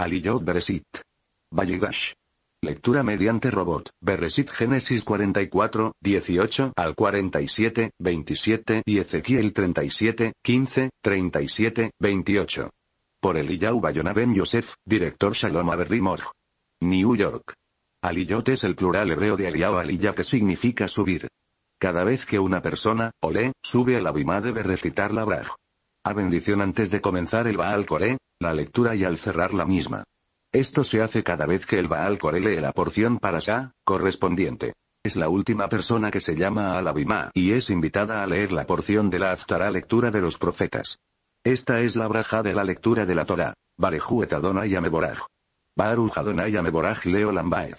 Aliyot Beresit. Vallegash. Lectura mediante robot. Beresit Génesis 44, 18 al 47, 27 y Ezequiel 37, 15, 37, 28. Por Eliyahu Bayona Yosef, director Shalom Aberrimorg. New York. Aliyot es el plural hebreo de Aliyahu Aliyah que significa subir. Cada vez que una persona, o sube sube la bima debe recitar la Braj. A bendición antes de comenzar el Baal Coré, la lectura y al cerrar la misma. Esto se hace cada vez que el Baal corele la porción para Sa, correspondiente. Es la última persona que se llama al Abimá y es invitada a leer la porción de la Aftara lectura de los profetas. Esta es la braja de la lectura de la Torah. Barejuet Adonai Ameboraj. Baruch Adonai Ameboraj Leo Lambaed.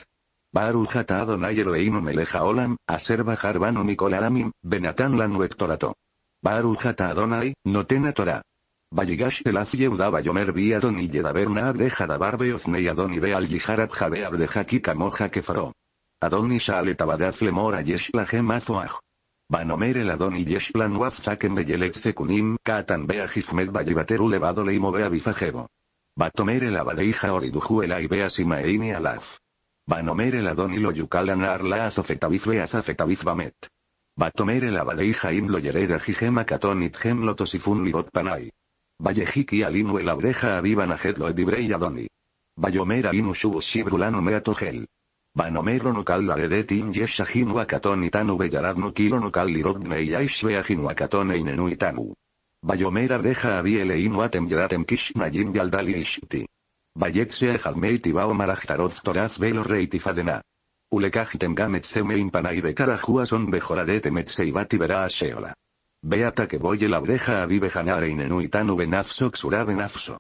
Baruch Ata Adonai Eloheinu Olam, Aser Bajar Banu Mikol Benatan Lanu ektorato. Baruch Ata Adonai, Notena Torah. Vallegash elaf yeudaba yomer viadon y yedaberna de dabarbe ozne Adon y Be yiharab jabe abdeja kikamoja kefaro. Adon y shale tabadaz lemora yeshla gemazoaj. Banomer el adon y Yeshplan wafzaken Yeletze kunim katan bea jifmed vallebateru levado leimo bea bifajebo. Batomer el abadeija oriduju el aibea simaeini alaf. Banomer el adon y lo yucalan arla azofetabif beaz afetabiz bamet. Batomer el abadeija im lo yereda jijema katon itgem lotosifun libot Vallejiki alinu el abreja a lo edibrei adoni. Bayomer Banomero no cal laredetin yeshahinu wakaton tanu bellaradnu kilo no cal y yaishbeahinu e inenu itanu. Bayomer abreja e inu atem kishnayim yaldali ishti. E Vallexea jalmeiti tibao marajtaroz toraz velo reitifadena. Ulekajitem gametse son impanai de bejoradete a Beata que voy la breja adive janarein enuitanu benazzo xura benazzo.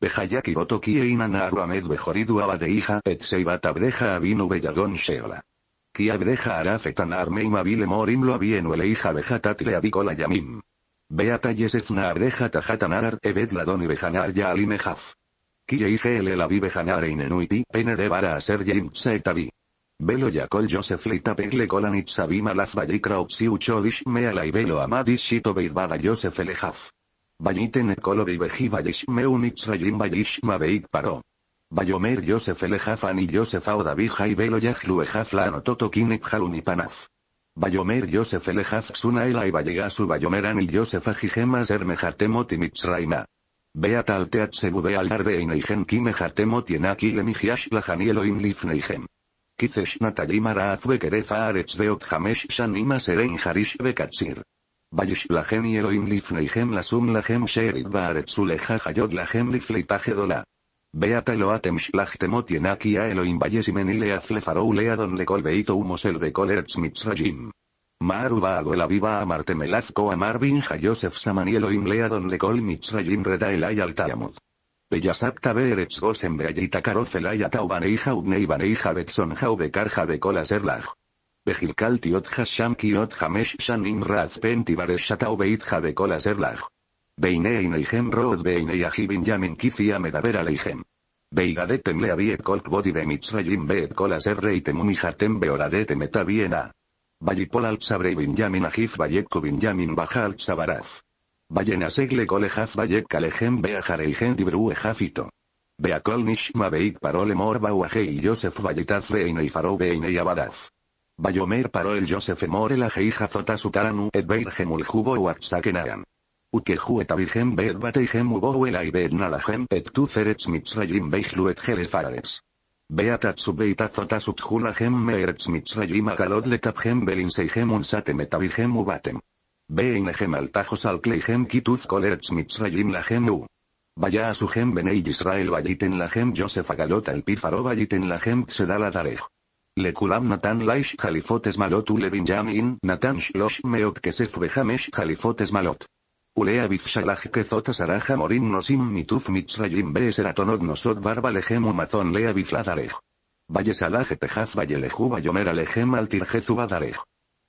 Bejayaki gotoki e inanaru amed bejoridu abadeija et seibata breja avinu bellagon sheola. Ki breja arafetanar meim avile morim lo avienu eleija bejatatle avicola yamim. Beata yesefna abreja tajatanar ebed ladoni bejanar ya alimejaf. Kia e igl el avive janarein enuiti pene a aser yim seetavi. Velo Yakol Joseph Leita Pegle Golan Itzabim Alaf ucho Meala y velo Amadis Shito Joseph Elejaf. Bayiten Ekolo Bibeji Balish Meun Itzrayim Balish Mabeit Paro. Bayomer Joseph Elejaf ani Joseph Aodavija y Belo Yajlu lano Anototo Kinek Jalunipanaf. Bayomer Joseph Elejaf Sunaela y su Bayomeran ani Joseph Ajigemas Hermejatemot y Mitzraima. Beat al Teatsebu al Darbein Eigen Kime Jatemot y Enakile Kizesh Natalima Raazbe Keref Aretz Beot Hamesh Shanima Seren Harish Bekatsir. Vallishlahem y Elohim Lifneihem Lasum Lahem Sherit Baaretzuleja Hayod Lahem Lifleitaje Dola. Beata Loatem Shlachtemot Yenaki A Elohim Vallesimenile Aflefarou Leadon Lekol Beito Humosel Bekol Eretz Mitzrayim. a Baago El Aviva melazko Amar y Hayosef Samanielo Imleadon Lekol Mitzrayim Reda Elay Altayamud. Peyasapta Beretz Gosen Beayita Karofelaya Banei Ubnei Banei Betson Haubekar Jabekola Serlaj. Bejilkal Tiot Hasham Kiot Hamesh Shanim Raz de Beit Jabekola Serlaj. Beinei Neijem Rod Beinei Ajibin Yamin Kifia Medavera Leijem. Beigadetem Leaviet Kolk Bodi Bemitzrayim Beet Kolas Erreitem Umijatem Beoradetem Metaviena. Valipol Altsabre Binyamin Ajif Binyamin Baja a segle colejaf bayek calejem beajareijen e jafito. Beakol nishma beik parole morba y Joseph bayetaz y faro beine y abadaz. Bayomer paro el Joseph e more la zota sutaranu et gemul jubo uatsakenagan. Uke et abirgem beet bateijem y beet nalajem et tu ferets mitzrayim beijlu et fares. Beatatsu beitatzota gem meerets mitzrayim belinse y belinseijem unsatem BNGM altajos al Gem Kituz kolerts Mitzrayim la Vaya a su Gem Benei Israel vayiten la Gem Joseph Agalot al Pifarov vayiten la Gem Tzedal Le Lekulam Natan Laish halifotes Malot Ule Yamin Natan Shlosh Meot Kesef Behamesh halifotes Malot. Ulea shalaj Kezot asaraja morin Nosim Mituf Mitzrayim Beseratonot Nosot Barba Lehem mazon Lea darej. Vaya Salaj Tejaz Valle vayomer lehem Alejem va Badarech.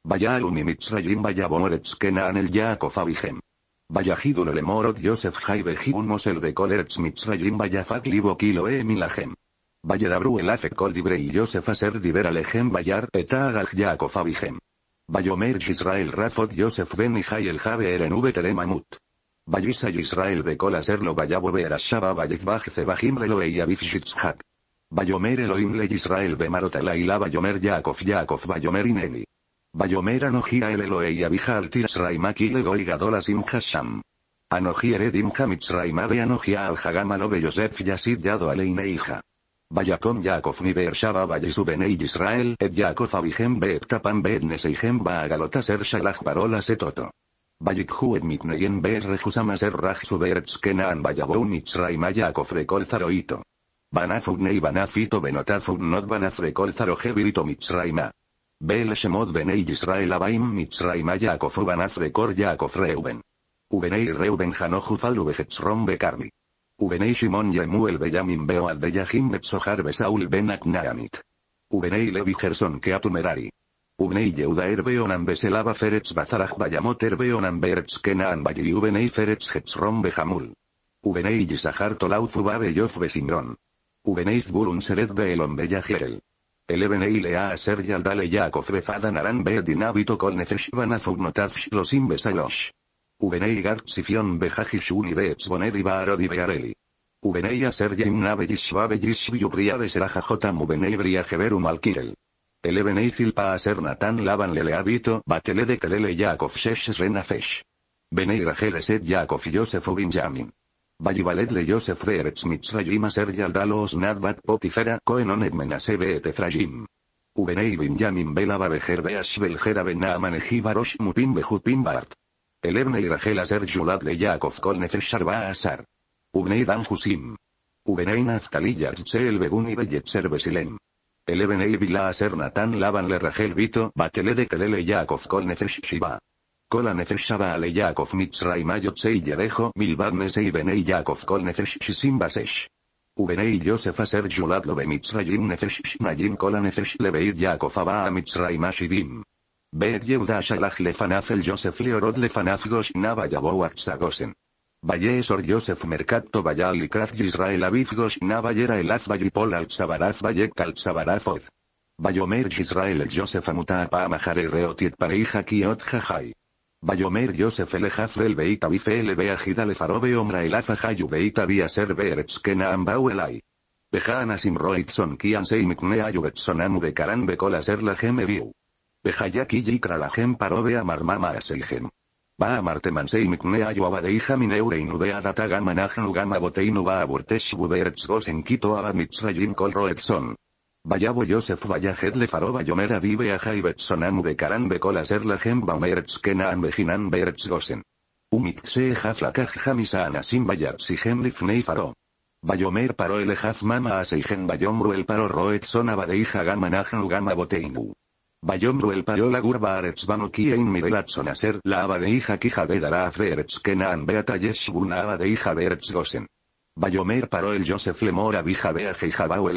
Vaya Mitzrayim vaya Bomoretz Kenaan el Yaakov Abihem. Vaya Hidul el Emorot Yosef Jaibe Mosel Bekoleretz Mitzrayim vaya Fak Kilo Emilahem. Vaya Dabru el afekol Dibre y Yosef Aser Diber Alehem Bayar al Yaakov Abihem. Vayomer Israel Rafot Yosef Ben Ijay el Jabe Eren Mamut Vayisay Vayisa Israel Bekol Aserlo Vaya Ashaba Vayez Bajze Bajim Aviv Shitzhak. Vayomer Elohim Le Israel Vaya a Vayomer Yaakov Yaakov Vayomer Ineli. Bayomera nojia el y abijal tirasraima kilego y gadola Imhasham. Anoji eredim Mitzraima de anojia al hagama de Yosef yasid yado aleine hija. Vayacom Yaakov ni Beershaba ei Israel et Yaakov Beet Neseijem Beetneseihem ser Shalach Parolas Etoto. Vayikhu et Mikneyen Beer raj Rajsu Beertzkenaan Bayabou Mitzraima Yaakov Rekol Zaroito. Banafugnei Banafito Benotafun Not Banaf Mitzraima ben Benei Israel Abaim Mitzraim Yaakov Uban Rekor Yaakov Reuben. Ubenei Reuben Hanojufal Karmi. Bekarmi. Ubenei Shimon Yemuel Beyamin Beoad Beyahim Betzohar Besaul Ben Aknaamit. Ubenei Levi Gerson Keatumerari. Ubnei Yehuda Erbeonan Beselaba Ferets Bazaraj Bayamot Erbeonan Beretz Kenaan Bayi Ubenei behamul. Jamul. Bejamul. Ubenei Yisahar Tolauz Yof Yoz Besimron. Ubenei Zburun Seret Beelon Eleven a ser Yaldale Yaakov Naran Bedin Habito Kol Nefeshvan banafugnotafsh Los Imbesalosh. Ubenei Gark Sifion Behajishuni Bebsboneri Barodi Beareli. Ubenei Aser Yemna Bejishva Bejishvi Ubria Ubenei Briajeverum Alkirel. Eleven a ser Natan Laban Lele Batele de Kelele Shesh Renafesh. Benei Yosef Vallivalet leyose Freretz Mitzrayim Aser Yaldalos Nadbat Potifera Koenon menasebe Beete Frajim. Ubenei Binyamin Bela Babejer Beash bena Benaaman Barosh Mupin Bejupin Bart. El y Rajel Aser yulad Leyakov kol Sharba Asar. Ubnei Dan Husim. Ubenei nazkaliyat selbeguni Begun Besilem. El Natan Laban Le Rajel Vito Batele de Kelele Yaakov nefesh Shiva. Kola nefesh shabale Mitzray Mayotzei Yerejo Milvad Nesei Benei Yaakov Kol nefesh Shisim Basesh. Ubenei ser Aser nefesh Shnayim Leveid Yaakov Aba Mitzray Bet Yehuda Shalach El Yosef Leorod lefanath Gosh Nava Artsagosen. Sor Yosef Merkat Tobayal Likrat Yisrael Gosh Nava Yera El Az Vayipol Altsabaraz Bayomer Israel el Joseph Amuta pa Mahare Reotiet Pareija Bayomer Yosef el Jafrel Beita Bifel Farobe Lefarobe Omra el Afahayu Beita Biaser Beertskena bauelai. Elai. Pejan Roitson Kian Seimknea Yubetsonamu Bekaran Bekola Ser la gemeviu. Pejayaki Yikra la Gem Parobe Amarmama Aselgem. Va Marteman Seimknea Yuabadeija Mineure Inudea Datagan Manaj Nugama Boteinu Va Aburtesh Buderts Gosen Kito Abamitzrayim Kolroetson. Vayabo Yosef Vayajet faro Yomera Vive a Sonam Bekaran Bekola la Gemba Mertz Kenan Bejinan Bertz Gosen. Umitse kaj Ana Anasim Bayar Sihem Lifnei Faro. Bayomer Paro el Haf Mama Aseigen Bayomru el Paro de hija gama Gamanajan Ugama Boteinu. Bayomru el Paro la Gurba Aretz Banukia in Mirelat ser la Abadeija Kija Bedara Afreertz Kenan Beata Yeshbuna de hija Gosen. Bayomer Paro el Joseph Lemora Bija Beaje Jabau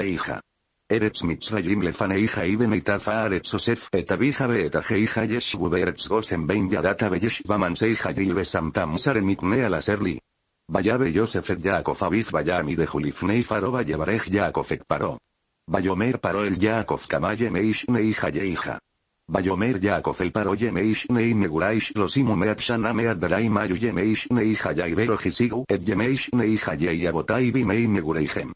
Eretz Mitzrayim lefane hija Iben eitafa aretz osef etabija beetaje hija gosen ben yadata beyeshba yilbe samtam alaserli. Vayabe Yosef et Yaakov abiz vayami de julifnei faro vayevarej Yaakov et paro. Vayomer paro el Yaakov kamaye meishnei hija Vayomer Yaakov el paro yemeishnei meguraish losimu meat shana meat berai mayu vero jisigu et bimei megureichem.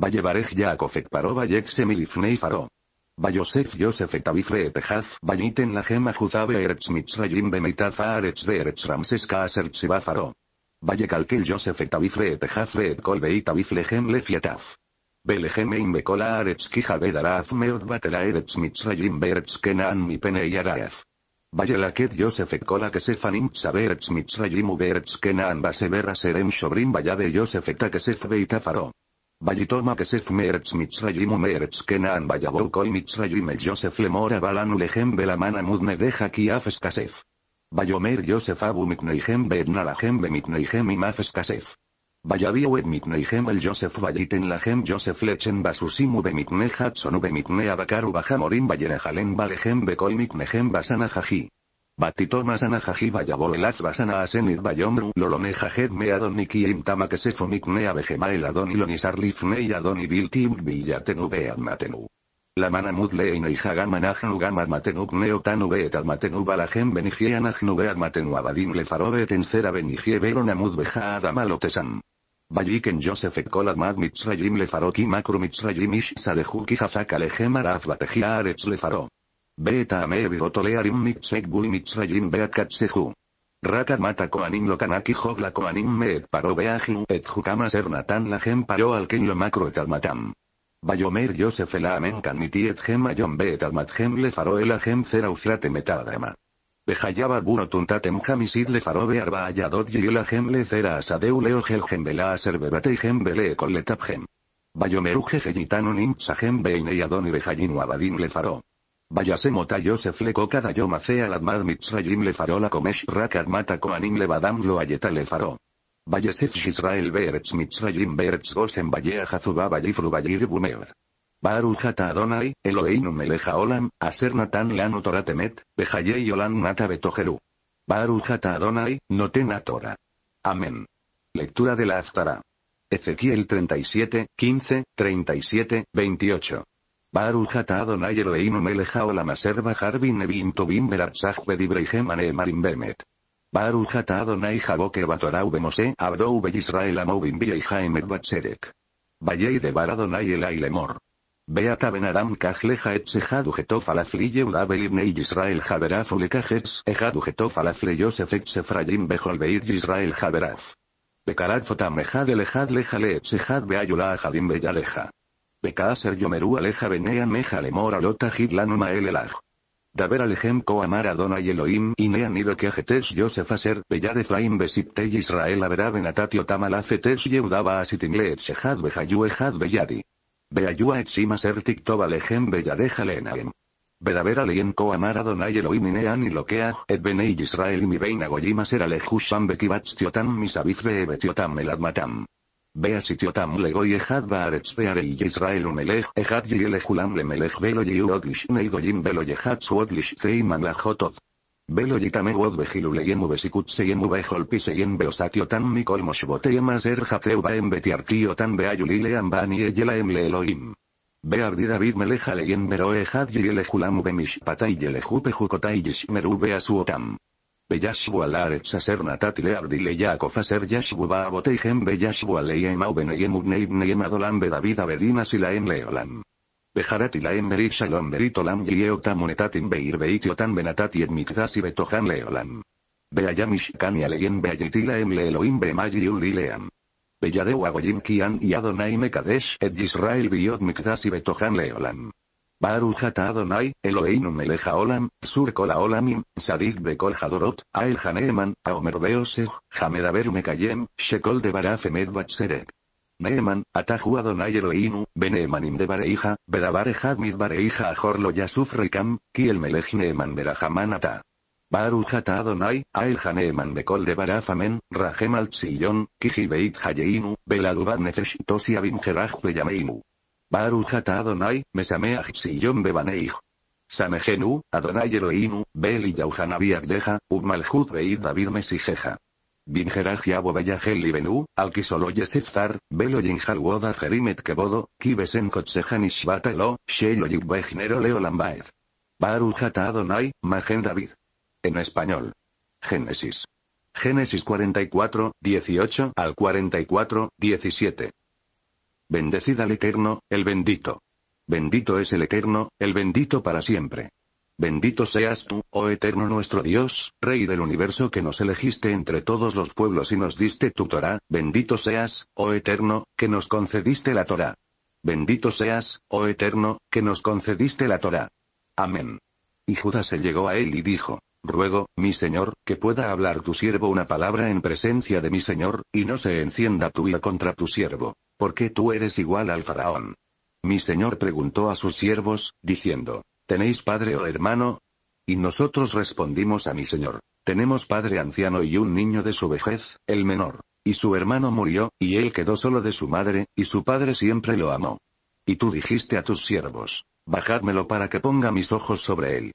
Vallevarej Yakov Ekparova semilifnei Faro. Vayosef Yosef Etavifre Etejaz Vayiten Lajema Juzabe Eretz Mitzrayim Bemeitaz Aretz Beretz Ramses Kaaser Faro. Vayekalkel Yosef Etavifre Etejaz Beet Kolbeit Aviflejem Lefiataz. inbe Bekola Aretz Kijabed Araf Meot Batela Eretz Mitzrayim mi Kenaan Mipene Yaraz. Vayelaket Yosef Etkola Kesefanim Tzaberetz Mitzrayim Uberetz Kenaan Baseberra Serem Shobrim Vayade Yosef Etakesef faro. Vallitoma Kesef Meretz Mitzrayim Meretz kenan Bayabou Mitzrayim El Joseph Lemora Balanu Lehem Belamana Mudne Deja ki afeskasef. Yosef Abu Mikneihem Bednalahem Bemikneihem Imaf afeskasef. Bayabiu ed El Joseph Bayiten Lahem Joseph Lechen Basusimu Bemikne Hatsonu Bemikne Abakaru Bajamorim Bayenehalen Balehem Bekoi Miknehem Basana Jaji. Batitomas Jajibayaborelas basana asenit bayomru lolone jajed me adoniki imtama que se fomikne abejemael adon ilonisarlifne y adon ibiltim villatenu La mana mudle y balajem abadim tencera benigie veronamud adamalotesan. Bayiken Joseph Ekolad Mad Mitzrayim Lefaroki Makru Mitzrayim Ish Batejia Beta y learim mitsek bul mitzrayim beakat Raka mata koanim lo kanaki jogla koanim me et paro beajin et jukama ser natan la gem paro al ken lo macro et almatam. Bayomer Yosef el amen kaniti et gem ayon be le faro el agem metadema. Em Bejayaba buro tuntatem jamisid le faro be arba ayadot y el agem le cera asadeu leo gel gem bela aser bebate gem bele con le tap gem. Bayomeruge genitanun sa gem abadim le faro. Vaya se fleco cada yo al admad mitzrayim le faró la comesh mata koanim le badam lo ayeta le faró. Shisrael Israel mitzrayim beretz gosen BAYEA jazubá vayifru vayir BUMEOD Baruch ata Adonai, ELOEINU meleja olam, aser natan lanu TORATEMET temet, y olam nata betojeru. Baruch ata Adonai, notena TORA Amén. Lectura de la Aftara Ezequiel 37, 15, 37, 28. Baruch ata Adonai Eloheinu melejao la maser bajar bin evin tobim beratzah bedibreihem anemarim bemet. Baruch Adonai jaboke batorau bemose abdou beyisrael amovim vieihaemet batserek. Valley de Baradonai elai lemor. Beata benaram kajleja et sejadu getof a la Israel jaberaf ulekajets ejadu getof yosef et sefrayim jaberaf. Bekarat fotam ejad elejad lejale et sejad beayula ser Yomeru Aleja Benean Meja Lemora Lota el Mael Elaj. Daber Alejem Koamar Adonai Elohim Inean Ido Kejetes Yosef Aser Beyad Efraim y Israel Avera Benatati Jeudava Afetes Yeudaba Asitingle Etsehad Behayu Ejad Beyadi. Beayua Etzim ser Tiktob Alejem Beyadeja Lenaem. Bedaber Alejem Koamar Adonai Elohim Inean Et Benei Israel Mi Beina Goyimaser Aser Alejusham Bekibatz Tiotam Misabifre Ebetiotam Eladmatam. בהסית לגוי אחד בארץ והרי ישראל ומלך אחד יהיה לכולם למלך ולא יהיו עוד לשני גויים ולא יחצו עוד לשתי ממלכותות. ולא יטמאו עוד בחילוליהם ובשיקוציהם ובכל פיסיהם ועושתי אותם מכל מושבותיהם אשר חטאו בהם ותיארתי אותם בהיולילם ואני אהיה להם לאלוהים. בעבדי דוד מלך עליהם ברוע אחד יהיה לכולם ובמשפטי ילכו בחוקותי ישמרו ועשו אותם. Peyashu alare saser natatile abdile ya cofaser yashu va abote gen beyashu alei ema bene y mugnei ne be david abedina en leolan. Pejarat berit shalom berit olam y monetatin beir beit benatati et mikdas y betojan leolan. aleyen beayitila en leeloin be magi un lilean. Peyadeu agoyim kian y adonai biot mikdas y betojan leolan. Baru Adonai, Eloheinu meleja olam, sur kol olamim, sadik bekol hadorot, ael haneeman, aomer beoseg, hamedaber mekayem, shekol de barafemed batzerek. Neeman, Atahu Adonai Eloheinu, beneemanim de bareija, bedabare hadmid bareija ahorlo yasuf reikam, kiel el neeman ata. Baruch Adonai, ael bekol de barafamen, rahemal al kiji beit hayeinu, beladubad abim Baru ata Adonai, mesameach Sion bebaneij. Samejenu, Adonai Eloinu, beli y Yauhanabi Abdeja, Beid David Mesijeja. Binjeraj Yabo Beyahel Libenu, Alkisolo Yeseftar, Belo woda Jerimet Kebodo, Kibesen Kotsejan Shelo yigbejnero Leo Lambaed. Baruch Adonai, Magen David. En español. Génesis. Génesis 44, 18 al 44, 17. Bendecida al Eterno, el bendito. Bendito es el Eterno, el bendito para siempre. Bendito seas tú, oh Eterno nuestro Dios, Rey del universo que nos elegiste entre todos los pueblos y nos diste tu Torah, bendito seas, oh Eterno, que nos concediste la Torah. Bendito seas, oh Eterno, que nos concediste la Torah. Amén. Y Judas se llegó a él y dijo, Ruego, mi señor, que pueda hablar tu siervo una palabra en presencia de mi señor, y no se encienda tu ira contra tu siervo, porque tú eres igual al faraón. Mi señor preguntó a sus siervos, diciendo, ¿tenéis padre o hermano? Y nosotros respondimos a mi señor, tenemos padre anciano y un niño de su vejez, el menor, y su hermano murió, y él quedó solo de su madre, y su padre siempre lo amó. Y tú dijiste a tus siervos, bajádmelo para que ponga mis ojos sobre él.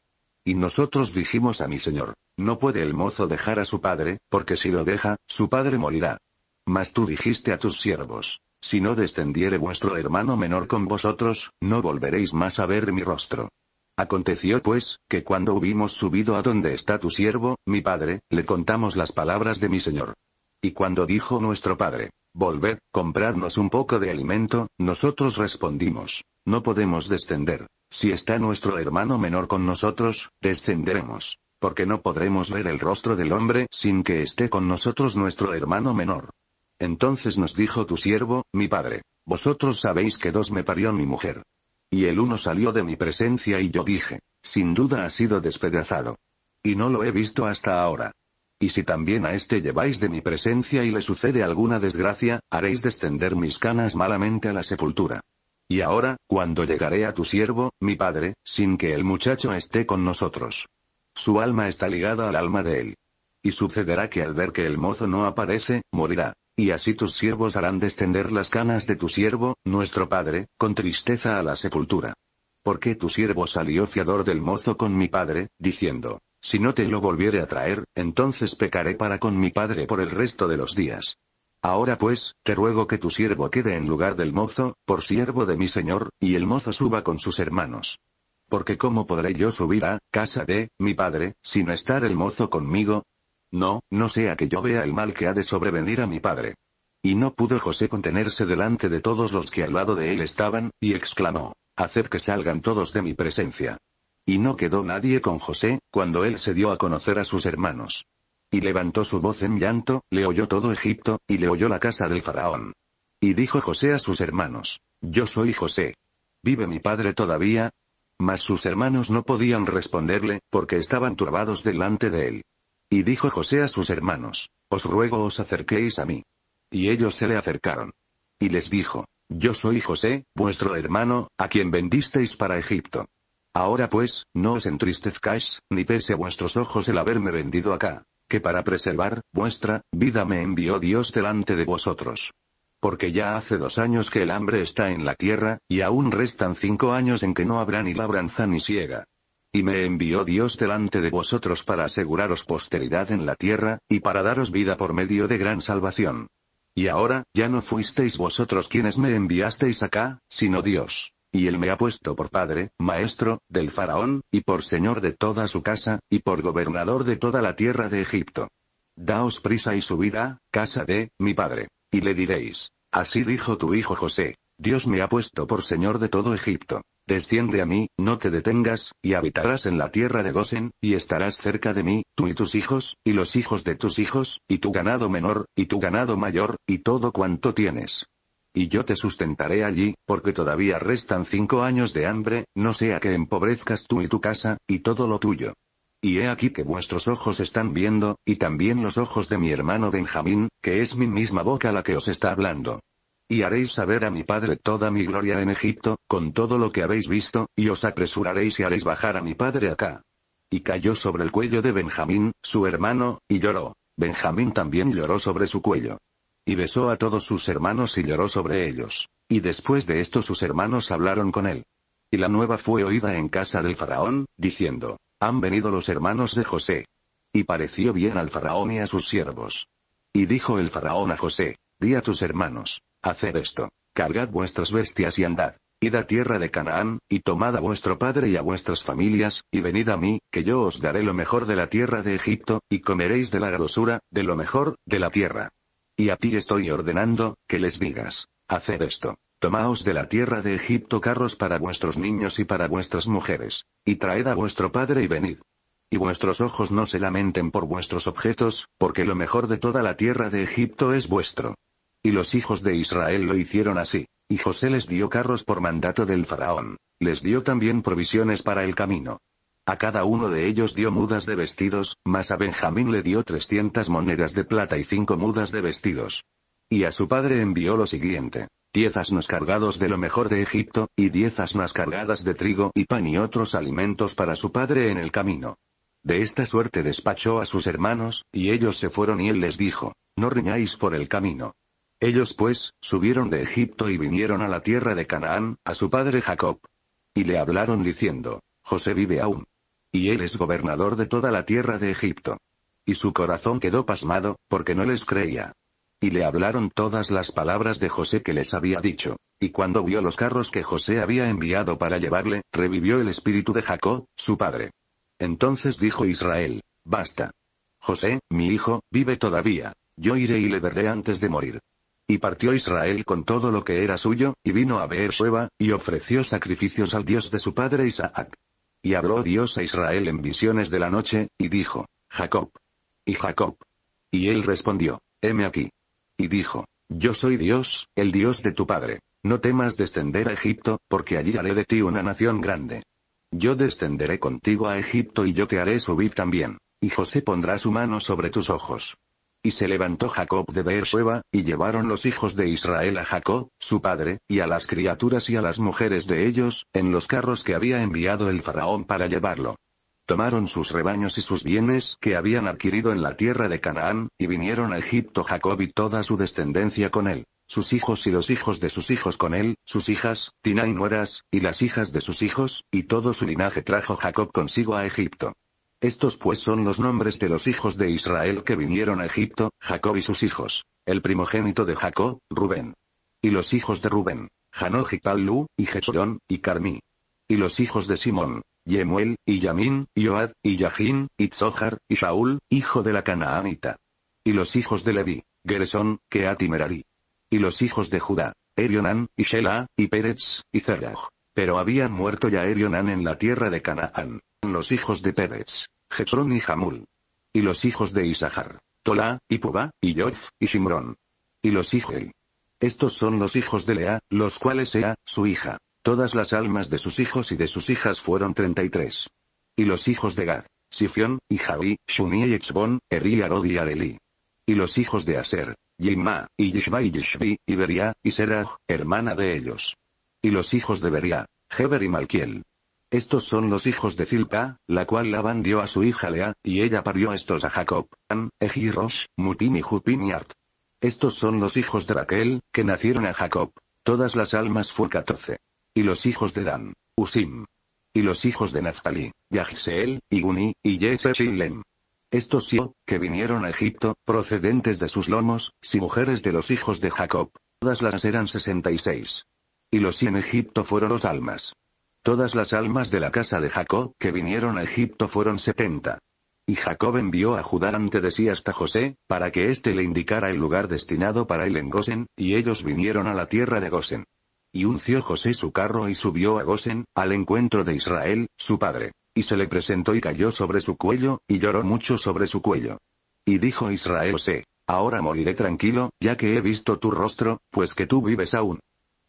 Y nosotros dijimos a mi señor, no puede el mozo dejar a su padre, porque si lo deja, su padre morirá. Mas tú dijiste a tus siervos, si no descendiere vuestro hermano menor con vosotros, no volveréis más a ver mi rostro. Aconteció pues, que cuando hubimos subido a donde está tu siervo, mi padre, le contamos las palabras de mi señor. Y cuando dijo nuestro padre, volved, compradnos un poco de alimento, nosotros respondimos, no podemos descender, si está nuestro hermano menor con nosotros, descenderemos. Porque no podremos ver el rostro del hombre sin que esté con nosotros nuestro hermano menor. Entonces nos dijo tu siervo, mi padre, vosotros sabéis que dos me parió mi mujer. Y el uno salió de mi presencia y yo dije, sin duda ha sido despedazado. Y no lo he visto hasta ahora. Y si también a este lleváis de mi presencia y le sucede alguna desgracia, haréis descender mis canas malamente a la sepultura. Y ahora, cuando llegaré a tu siervo, mi padre, sin que el muchacho esté con nosotros. Su alma está ligada al alma de él. Y sucederá que al ver que el mozo no aparece, morirá. Y así tus siervos harán descender las canas de tu siervo, nuestro padre, con tristeza a la sepultura. Porque tu siervo salió fiador del mozo con mi padre, diciendo, si no te lo volviere a traer, entonces pecaré para con mi padre por el resto de los días. Ahora pues, te ruego que tu siervo quede en lugar del mozo, por siervo de mi señor, y el mozo suba con sus hermanos. Porque ¿cómo podré yo subir a casa de mi padre, sin estar el mozo conmigo? No, no sea que yo vea el mal que ha de sobrevenir a mi padre. Y no pudo José contenerse delante de todos los que al lado de él estaban, y exclamó, Haced que salgan todos de mi presencia. Y no quedó nadie con José, cuando él se dio a conocer a sus hermanos. Y levantó su voz en llanto, le oyó todo Egipto, y le oyó la casa del faraón. Y dijo José a sus hermanos, Yo soy José. ¿Vive mi padre todavía? Mas sus hermanos no podían responderle, porque estaban turbados delante de él. Y dijo José a sus hermanos, Os ruego os acerquéis a mí. Y ellos se le acercaron. Y les dijo, Yo soy José, vuestro hermano, a quien vendisteis para Egipto. Ahora pues, no os entristezcáis, ni pese a vuestros ojos el haberme vendido acá, que para preservar vuestra vida me envió Dios delante de vosotros. Porque ya hace dos años que el hambre está en la tierra, y aún restan cinco años en que no habrá ni labranza ni siega. Y me envió Dios delante de vosotros para aseguraros posteridad en la tierra, y para daros vida por medio de gran salvación. Y ahora, ya no fuisteis vosotros quienes me enviasteis acá, sino Dios. Y él me ha puesto por padre, maestro, del faraón, y por señor de toda su casa, y por gobernador de toda la tierra de Egipto. Daos prisa y subid a casa de mi padre. Y le diréis, así dijo tu hijo José, Dios me ha puesto por señor de todo Egipto. Desciende a mí, no te detengas, y habitarás en la tierra de Gosen, y estarás cerca de mí, tú y tus hijos, y los hijos de tus hijos, y tu ganado menor, y tu ganado mayor, y todo cuanto tienes y yo te sustentaré allí, porque todavía restan cinco años de hambre, no sea que empobrezcas tú y tu casa, y todo lo tuyo. Y he aquí que vuestros ojos están viendo, y también los ojos de mi hermano Benjamín, que es mi misma boca la que os está hablando. Y haréis saber a mi padre toda mi gloria en Egipto, con todo lo que habéis visto, y os apresuraréis y haréis bajar a mi padre acá. Y cayó sobre el cuello de Benjamín, su hermano, y lloró. Benjamín también lloró sobre su cuello. Y besó a todos sus hermanos y lloró sobre ellos. Y después de esto sus hermanos hablaron con él. Y la nueva fue oída en casa del faraón, diciendo, Han venido los hermanos de José. Y pareció bien al faraón y a sus siervos. Y dijo el faraón a José, Di a tus hermanos, haced esto, cargad vuestras bestias y andad, id a tierra de Canaán, y tomad a vuestro padre y a vuestras familias, y venid a mí, que yo os daré lo mejor de la tierra de Egipto, y comeréis de la grosura, de lo mejor, de la tierra. Y a ti estoy ordenando, que les digas, haced esto. Tomaos de la tierra de Egipto carros para vuestros niños y para vuestras mujeres, y traed a vuestro padre y venid. Y vuestros ojos no se lamenten por vuestros objetos, porque lo mejor de toda la tierra de Egipto es vuestro. Y los hijos de Israel lo hicieron así, y José les dio carros por mandato del faraón, les dio también provisiones para el camino, a cada uno de ellos dio mudas de vestidos, mas a Benjamín le dio 300 monedas de plata y cinco mudas de vestidos. Y a su padre envió lo siguiente. Diez asnos cargados de lo mejor de Egipto, y diez asnas cargadas de trigo y pan y otros alimentos para su padre en el camino. De esta suerte despachó a sus hermanos, y ellos se fueron y él les dijo, No riñáis por el camino. Ellos pues, subieron de Egipto y vinieron a la tierra de Canaán, a su padre Jacob. Y le hablaron diciendo, José vive aún y él es gobernador de toda la tierra de Egipto. Y su corazón quedó pasmado, porque no les creía. Y le hablaron todas las palabras de José que les había dicho. Y cuando vio los carros que José había enviado para llevarle, revivió el espíritu de Jacob, su padre. Entonces dijo Israel, basta. José, mi hijo, vive todavía. Yo iré y le veré antes de morir. Y partió Israel con todo lo que era suyo, y vino a Beersheba, y ofreció sacrificios al Dios de su padre Isaac. Y habló Dios a Israel en visiones de la noche, y dijo, Jacob. Y Jacob. Y él respondió, heme aquí. Y dijo, yo soy Dios, el Dios de tu padre. No temas descender a Egipto, porque allí haré de ti una nación grande. Yo descenderé contigo a Egipto y yo te haré subir también. Y José pondrá su mano sobre tus ojos, y se levantó Jacob de Beersheba, y llevaron los hijos de Israel a Jacob, su padre, y a las criaturas y a las mujeres de ellos, en los carros que había enviado el faraón para llevarlo. Tomaron sus rebaños y sus bienes que habían adquirido en la tierra de Canaán, y vinieron a Egipto Jacob y toda su descendencia con él, sus hijos y los hijos de sus hijos con él, sus hijas, Tina y nueras, y las hijas de sus hijos, y todo su linaje trajo Jacob consigo a Egipto. Estos pues son los nombres de los hijos de Israel que vinieron a Egipto, Jacob y sus hijos. El primogénito de Jacob, Rubén. Y los hijos de Rubén, Hanoj y Pallu, y Jeshurón y Carmí. Y los hijos de Simón, Yemuel, y Yamín, y Oad, y Yajín, y zohar y Shaul, hijo de la Canaanita. Y los hijos de Leví, Geresón, Keat y Merari. Y los hijos de Judá, Erionán, y Shela y Pérez, y Zeraj. Pero habían muerto ya Erionán en la tierra de Canaán, los hijos de Pérez. Jetrón y Jamul. Y los hijos de Isahar, Tolá, y Puba, y Yof, y Shimrón. Y los hijos de Estos son los hijos de Lea, los cuales Ea, su hija, todas las almas de sus hijos y de sus hijas fueron treinta y tres. Y los hijos de Gad, Sifión, y Javi, Shuni y Exbón, Eri, Arod y Areli. Y los hijos de Aser, y Yishba y Yishbi, y Beria, y Seraj, hermana de ellos. Y los hijos de Beria, Heber y Malkiel. Estos son los hijos de Zilpa, la cual Labán dio a su hija Lea, y ella parió estos a Jacob, An, Egiros, Mutim y Jupin y Art. Estos son los hijos de Raquel, que nacieron a Jacob. Todas las almas fueron catorce. Y los hijos de Dan, Usim. Y los hijos de Naftali, Yahseel, y y Lem. Estos sí, que vinieron a Egipto, procedentes de sus lomos, si mujeres de los hijos de Jacob. Todas las eran sesenta y seis. Y los sí en Egipto fueron los almas. Todas las almas de la casa de Jacob que vinieron a Egipto fueron setenta. Y Jacob envió a Judá ante de sí hasta José, para que éste le indicara el lugar destinado para él en Gosen, y ellos vinieron a la tierra de Gosen. Y unció José su carro y subió a Gosen, al encuentro de Israel, su padre. Y se le presentó y cayó sobre su cuello, y lloró mucho sobre su cuello. Y dijo Israel José, ahora moriré tranquilo, ya que he visto tu rostro, pues que tú vives aún.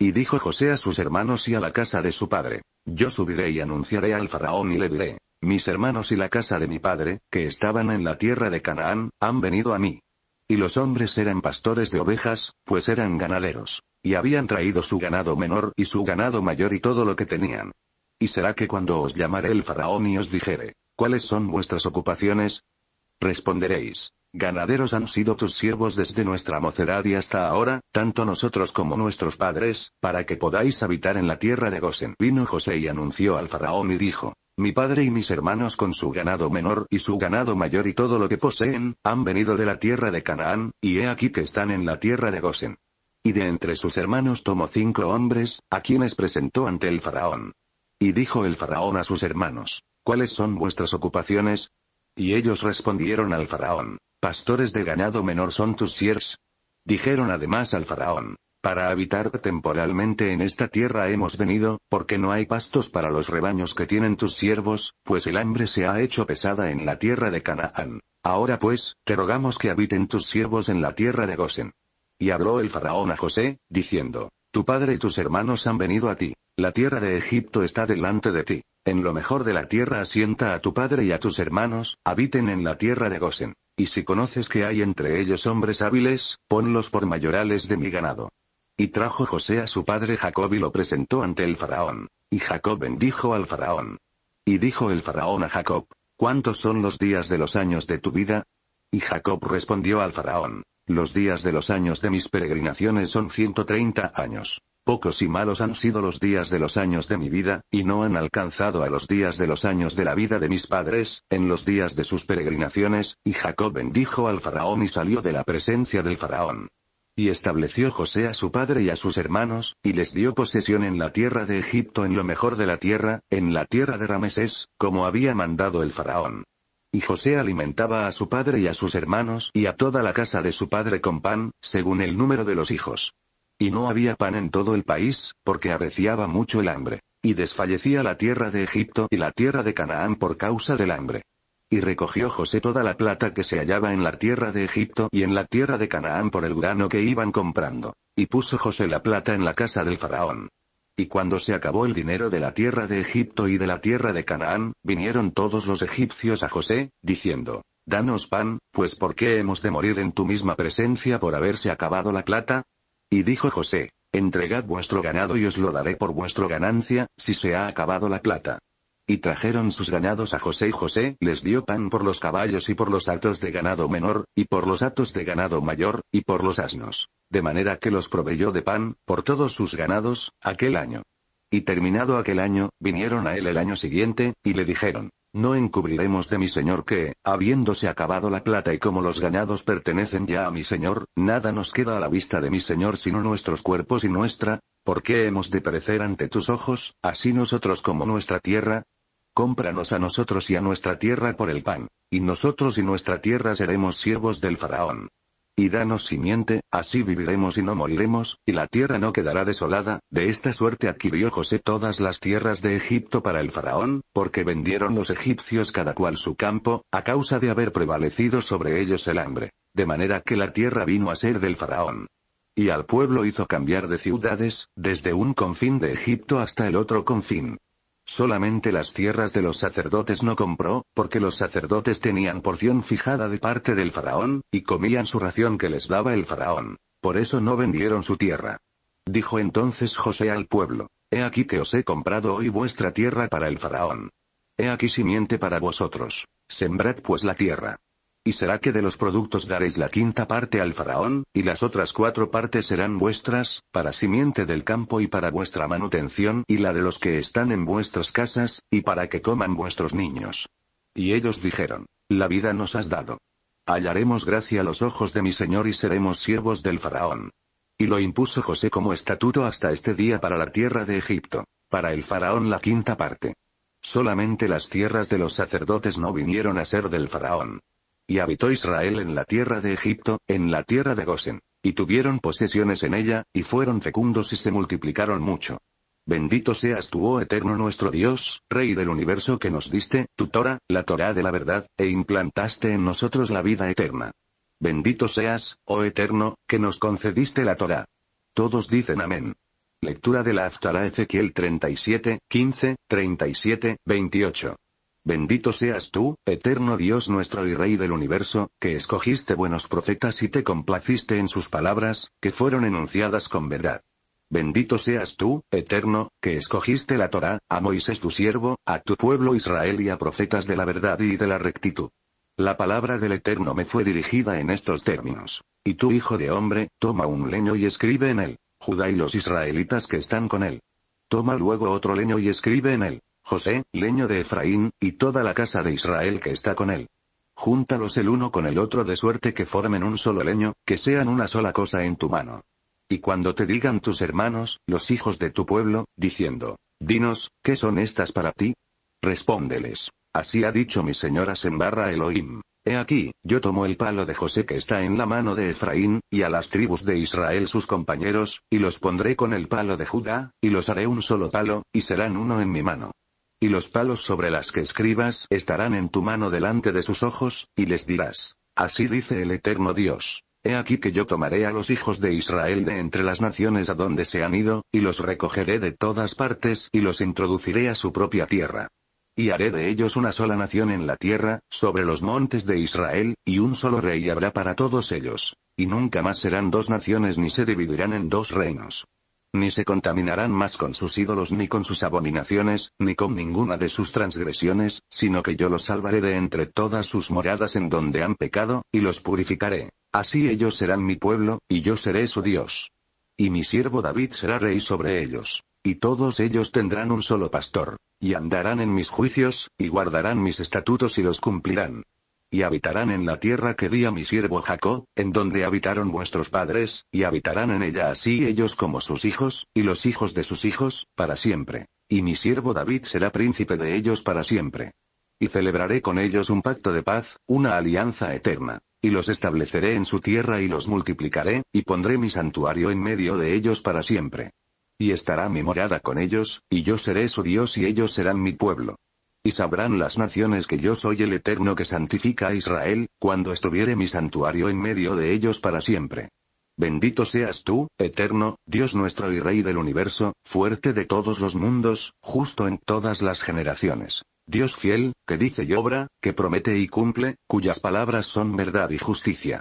Y dijo José a sus hermanos y a la casa de su padre, yo subiré y anunciaré al faraón y le diré, mis hermanos y la casa de mi padre, que estaban en la tierra de Canaán, han venido a mí. Y los hombres eran pastores de ovejas, pues eran ganaderos. Y habían traído su ganado menor y su ganado mayor y todo lo que tenían. Y será que cuando os llamaré el faraón y os dijere, ¿cuáles son vuestras ocupaciones? Responderéis, Ganaderos han sido tus siervos desde nuestra mocedad y hasta ahora, tanto nosotros como nuestros padres, para que podáis habitar en la tierra de Gosen. Vino José y anunció al faraón y dijo, mi padre y mis hermanos con su ganado menor y su ganado mayor y todo lo que poseen, han venido de la tierra de Canaán, y he aquí que están en la tierra de Gosen. Y de entre sus hermanos tomó cinco hombres, a quienes presentó ante el faraón. Y dijo el faraón a sus hermanos, ¿cuáles son vuestras ocupaciones? Y ellos respondieron al faraón, pastores de ganado menor son tus siervos. Dijeron además al faraón, para habitar temporalmente en esta tierra hemos venido, porque no hay pastos para los rebaños que tienen tus siervos, pues el hambre se ha hecho pesada en la tierra de Canaán. Ahora pues, te rogamos que habiten tus siervos en la tierra de Gosen. Y habló el faraón a José, diciendo, tu padre y tus hermanos han venido a ti. La tierra de Egipto está delante de ti. En lo mejor de la tierra asienta a tu padre y a tus hermanos, habiten en la tierra de Gosen. Y si conoces que hay entre ellos hombres hábiles, ponlos por mayorales de mi ganado. Y trajo José a su padre Jacob y lo presentó ante el faraón. Y Jacob bendijo al faraón. Y dijo el faraón a Jacob, ¿cuántos son los días de los años de tu vida? Y Jacob respondió al faraón, los días de los años de mis peregrinaciones son 130 años. Pocos y malos han sido los días de los años de mi vida, y no han alcanzado a los días de los años de la vida de mis padres, en los días de sus peregrinaciones, y Jacob bendijo al faraón y salió de la presencia del faraón. Y estableció José a su padre y a sus hermanos, y les dio posesión en la tierra de Egipto en lo mejor de la tierra, en la tierra de Rameses, como había mandado el faraón. Y José alimentaba a su padre y a sus hermanos y a toda la casa de su padre con pan, según el número de los hijos. Y no había pan en todo el país, porque arreciaba mucho el hambre, y desfallecía la tierra de Egipto y la tierra de Canaán por causa del hambre. Y recogió José toda la plata que se hallaba en la tierra de Egipto y en la tierra de Canaán por el grano que iban comprando, y puso José la plata en la casa del faraón, y cuando se acabó el dinero de la tierra de Egipto y de la tierra de Canaán, vinieron todos los egipcios a José, diciendo, Danos pan, pues ¿por qué hemos de morir en tu misma presencia por haberse acabado la plata? Y dijo José, Entregad vuestro ganado y os lo daré por vuestro ganancia, si se ha acabado la plata. Y trajeron sus ganados a José y José les dio pan por los caballos y por los atos de ganado menor, y por los atos de ganado mayor, y por los asnos. De manera que los proveyó de pan, por todos sus ganados, aquel año. Y terminado aquel año, vinieron a él el año siguiente, y le dijeron, No encubriremos de mi señor que, habiéndose acabado la plata y como los ganados pertenecen ya a mi señor, nada nos queda a la vista de mi señor sino nuestros cuerpos y nuestra, porque hemos de perecer ante tus ojos, así nosotros como nuestra tierra? cómpranos a nosotros y a nuestra tierra por el pan, y nosotros y nuestra tierra seremos siervos del faraón. Y danos simiente, así viviremos y no moriremos, y la tierra no quedará desolada. De esta suerte adquirió José todas las tierras de Egipto para el faraón, porque vendieron los egipcios cada cual su campo, a causa de haber prevalecido sobre ellos el hambre, de manera que la tierra vino a ser del faraón. Y al pueblo hizo cambiar de ciudades, desde un confín de Egipto hasta el otro confín, Solamente las tierras de los sacerdotes no compró, porque los sacerdotes tenían porción fijada de parte del faraón, y comían su ración que les daba el faraón. Por eso no vendieron su tierra. Dijo entonces José al pueblo, He aquí que os he comprado hoy vuestra tierra para el faraón. He aquí simiente para vosotros. Sembrad pues la tierra. ¿Y será que de los productos daréis la quinta parte al faraón, y las otras cuatro partes serán vuestras, para simiente del campo y para vuestra manutención y la de los que están en vuestras casas, y para que coman vuestros niños? Y ellos dijeron, La vida nos has dado. Hallaremos gracia a los ojos de mi señor y seremos siervos del faraón. Y lo impuso José como estatuto hasta este día para la tierra de Egipto, para el faraón la quinta parte. Solamente las tierras de los sacerdotes no vinieron a ser del faraón, y habitó Israel en la tierra de Egipto, en la tierra de Gosen. Y tuvieron posesiones en ella, y fueron fecundos y se multiplicaron mucho. Bendito seas tú, oh eterno nuestro Dios, Rey del universo que nos diste, tu Torah, la Torah de la verdad, e implantaste en nosotros la vida eterna. Bendito seas, oh eterno, que nos concediste la Torah. Todos dicen amén. Lectura de la Aftala Ezequiel 37, 15, 37, 28. Bendito seas tú, eterno Dios nuestro y Rey del universo, que escogiste buenos profetas y te complaciste en sus palabras, que fueron enunciadas con verdad. Bendito seas tú, eterno, que escogiste la Torá, a Moisés tu siervo, a tu pueblo Israel y a profetas de la verdad y de la rectitud. La palabra del Eterno me fue dirigida en estos términos. Y tú, hijo de hombre, toma un leño y escribe en él, Judá y los israelitas que están con él. Toma luego otro leño y escribe en él, José, leño de Efraín, y toda la casa de Israel que está con él. Júntalos el uno con el otro de suerte que formen un solo leño, que sean una sola cosa en tu mano. Y cuando te digan tus hermanos, los hijos de tu pueblo, diciendo, dinos, ¿qué son estas para ti? Respóndeles, así ha dicho mi señora Sembarra Elohim. He aquí, yo tomo el palo de José que está en la mano de Efraín, y a las tribus de Israel sus compañeros, y los pondré con el palo de Judá, y los haré un solo palo, y serán uno en mi mano. Y los palos sobre las que escribas estarán en tu mano delante de sus ojos, y les dirás, así dice el eterno Dios. He aquí que yo tomaré a los hijos de Israel de entre las naciones a donde se han ido, y los recogeré de todas partes y los introduciré a su propia tierra. Y haré de ellos una sola nación en la tierra, sobre los montes de Israel, y un solo rey habrá para todos ellos. Y nunca más serán dos naciones ni se dividirán en dos reinos ni se contaminarán más con sus ídolos ni con sus abominaciones, ni con ninguna de sus transgresiones, sino que yo los salvaré de entre todas sus moradas en donde han pecado, y los purificaré. Así ellos serán mi pueblo, y yo seré su Dios. Y mi siervo David será rey sobre ellos. Y todos ellos tendrán un solo pastor, y andarán en mis juicios, y guardarán mis estatutos y los cumplirán y habitarán en la tierra que di a mi siervo Jacob, en donde habitaron vuestros padres, y habitarán en ella así ellos como sus hijos, y los hijos de sus hijos, para siempre. Y mi siervo David será príncipe de ellos para siempre. Y celebraré con ellos un pacto de paz, una alianza eterna. Y los estableceré en su tierra y los multiplicaré, y pondré mi santuario en medio de ellos para siempre. Y estará mi morada con ellos, y yo seré su Dios y ellos serán mi pueblo. Y sabrán las naciones que yo soy el Eterno que santifica a Israel, cuando estuviere mi santuario en medio de ellos para siempre. Bendito seas tú, Eterno, Dios nuestro y Rey del universo, fuerte de todos los mundos, justo en todas las generaciones. Dios fiel, que dice y obra, que promete y cumple, cuyas palabras son verdad y justicia.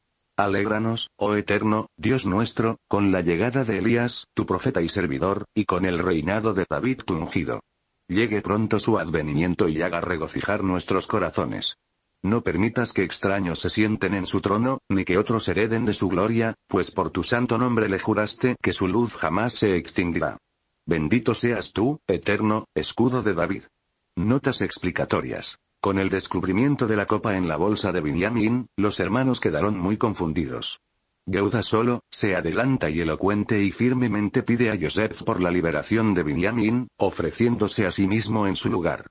Alégranos, oh eterno, Dios nuestro, con la llegada de Elías, tu profeta y servidor, y con el reinado de David tu ungido. Llegue pronto su advenimiento y haga regocijar nuestros corazones. No permitas que extraños se sienten en su trono, ni que otros hereden de su gloria, pues por tu santo nombre le juraste que su luz jamás se extinguirá. Bendito seas tú, eterno, escudo de David. Notas explicatorias. Con el descubrimiento de la copa en la bolsa de Benjamin, los hermanos quedaron muy confundidos. Geuda solo, se adelanta y elocuente y firmemente pide a Joseph por la liberación de Vinyamin, ofreciéndose a sí mismo en su lugar.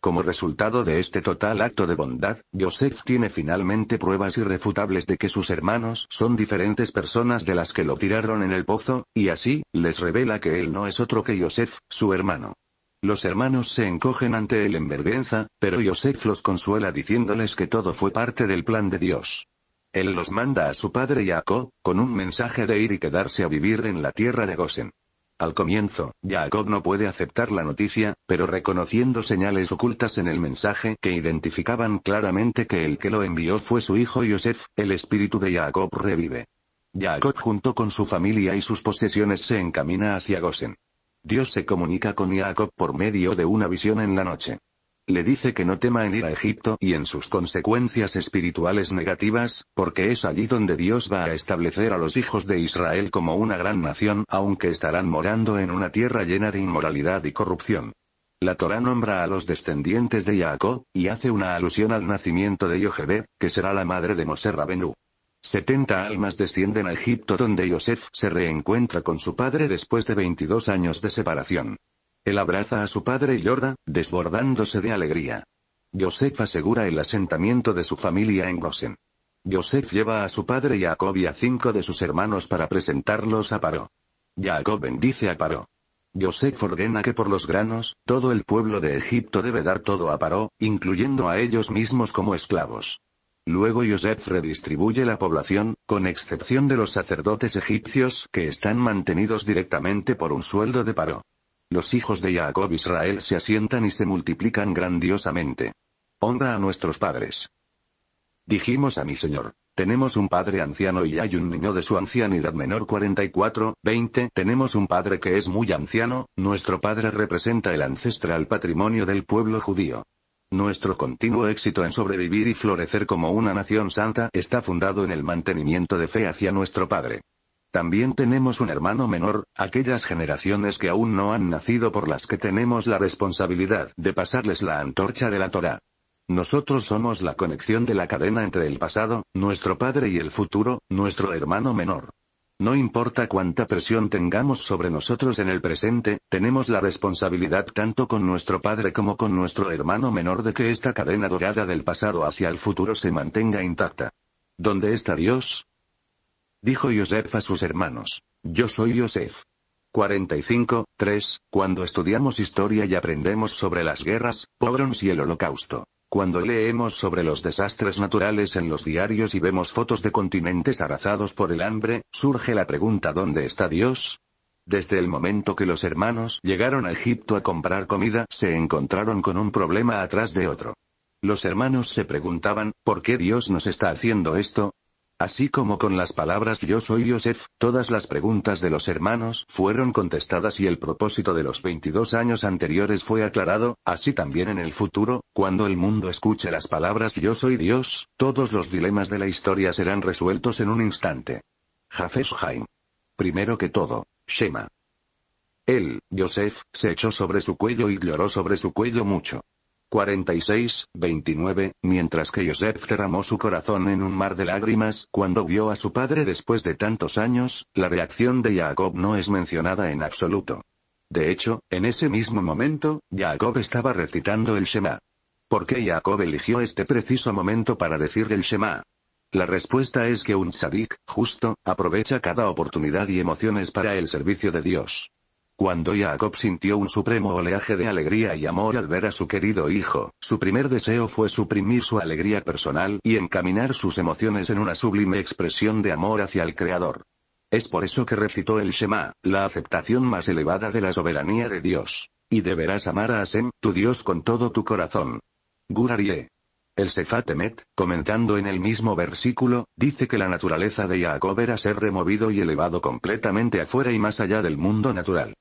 Como resultado de este total acto de bondad, Joseph tiene finalmente pruebas irrefutables de que sus hermanos son diferentes personas de las que lo tiraron en el pozo, y así, les revela que él no es otro que Joseph, su hermano. Los hermanos se encogen ante él en vergüenza, pero Yosef los consuela diciéndoles que todo fue parte del plan de Dios. Él los manda a su padre Jacob, con un mensaje de ir y quedarse a vivir en la tierra de Gosen. Al comienzo, Jacob no puede aceptar la noticia, pero reconociendo señales ocultas en el mensaje que identificaban claramente que el que lo envió fue su hijo Yosef, el espíritu de Jacob revive. Jacob junto con su familia y sus posesiones se encamina hacia Gosen. Dios se comunica con Jacob por medio de una visión en la noche. Le dice que no tema en ir a Egipto y en sus consecuencias espirituales negativas, porque es allí donde Dios va a establecer a los hijos de Israel como una gran nación, aunque estarán morando en una tierra llena de inmoralidad y corrupción. La Torá nombra a los descendientes de Jacob, y hace una alusión al nacimiento de Yochebed, que será la madre de Moser Rabenu. 70 almas descienden a Egipto donde Yosef se reencuentra con su padre después de 22 años de separación. Él abraza a su padre y llora, desbordándose de alegría. Yosef asegura el asentamiento de su familia en Gosen. Yosef lleva a su padre Jacob y a cinco de sus hermanos para presentarlos a Paró. Jacob bendice a Paró. Yosef ordena que por los granos, todo el pueblo de Egipto debe dar todo a Paró, incluyendo a ellos mismos como esclavos. Luego Yosef redistribuye la población, con excepción de los sacerdotes egipcios que están mantenidos directamente por un sueldo de paro. Los hijos de Jacob Israel se asientan y se multiplican grandiosamente. Honra a nuestros padres. Dijimos a mi señor, tenemos un padre anciano y hay un niño de su ancianidad menor 44, 20. Tenemos un padre que es muy anciano, nuestro padre representa el ancestral patrimonio del pueblo judío. Nuestro continuo éxito en sobrevivir y florecer como una nación santa está fundado en el mantenimiento de fe hacia nuestro Padre. También tenemos un hermano menor, aquellas generaciones que aún no han nacido por las que tenemos la responsabilidad de pasarles la antorcha de la Torá. Nosotros somos la conexión de la cadena entre el pasado, nuestro padre y el futuro, nuestro hermano menor. No importa cuánta presión tengamos sobre nosotros en el presente, tenemos la responsabilidad tanto con nuestro padre como con nuestro hermano menor de que esta cadena dorada del pasado hacia el futuro se mantenga intacta. ¿Dónde está Dios? Dijo Yosef a sus hermanos. Yo soy Joseph. 45, 3, cuando estudiamos historia y aprendemos sobre las guerras, pogroms y el holocausto. Cuando leemos sobre los desastres naturales en los diarios y vemos fotos de continentes arrasados por el hambre, surge la pregunta ¿dónde está Dios? Desde el momento que los hermanos llegaron a Egipto a comprar comida, se encontraron con un problema atrás de otro. Los hermanos se preguntaban, ¿por qué Dios nos está haciendo esto? Así como con las palabras yo soy Yosef, todas las preguntas de los hermanos fueron contestadas y el propósito de los 22 años anteriores fue aclarado, así también en el futuro, cuando el mundo escuche las palabras yo soy Dios, todos los dilemas de la historia serán resueltos en un instante. Jafes Haim. Primero que todo, Shema. Él, Yosef, se echó sobre su cuello y lloró sobre su cuello mucho. 46, 29, mientras que Joseph derramó su corazón en un mar de lágrimas cuando vio a su padre después de tantos años, la reacción de Jacob no es mencionada en absoluto. De hecho, en ese mismo momento, Jacob estaba recitando el Shema. ¿Por qué Jacob eligió este preciso momento para decir el Shema? La respuesta es que un tzadik, justo, aprovecha cada oportunidad y emociones para el servicio de Dios. Cuando Jacob sintió un supremo oleaje de alegría y amor al ver a su querido hijo, su primer deseo fue suprimir su alegría personal y encaminar sus emociones en una sublime expresión de amor hacia el Creador. Es por eso que recitó el Shema, la aceptación más elevada de la soberanía de Dios. Y deberás amar a Hashem, tu Dios con todo tu corazón. Gurarie. El Sefatemet, comentando en el mismo versículo, dice que la naturaleza de Jacob era ser removido y elevado completamente afuera y más allá del mundo natural.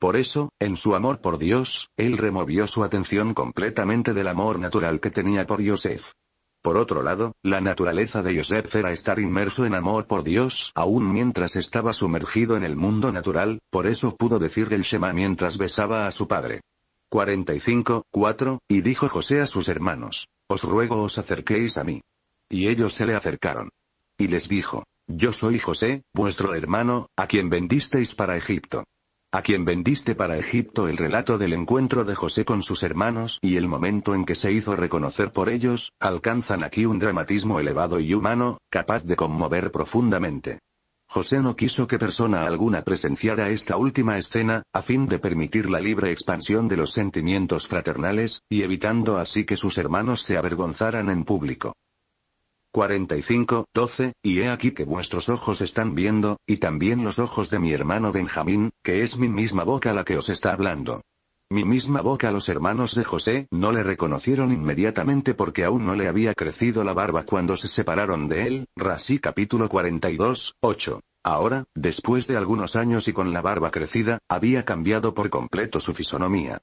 Por eso, en su amor por Dios, él removió su atención completamente del amor natural que tenía por Yosef. Por otro lado, la naturaleza de Yosef era estar inmerso en amor por Dios, aún mientras estaba sumergido en el mundo natural, por eso pudo decir el Shema mientras besaba a su padre. 45, 4, y dijo José a sus hermanos, Os ruego os acerquéis a mí. Y ellos se le acercaron. Y les dijo, Yo soy José, vuestro hermano, a quien vendisteis para Egipto a quien vendiste para Egipto el relato del encuentro de José con sus hermanos y el momento en que se hizo reconocer por ellos, alcanzan aquí un dramatismo elevado y humano, capaz de conmover profundamente. José no quiso que persona alguna presenciara esta última escena, a fin de permitir la libre expansión de los sentimientos fraternales, y evitando así que sus hermanos se avergonzaran en público. 45, 12, y he aquí que vuestros ojos están viendo, y también los ojos de mi hermano Benjamín, que es mi misma boca la que os está hablando. Mi misma boca los hermanos de José no le reconocieron inmediatamente porque aún no le había crecido la barba cuando se separaron de él, Rasí capítulo 42, 8. Ahora, después de algunos años y con la barba crecida, había cambiado por completo su fisonomía.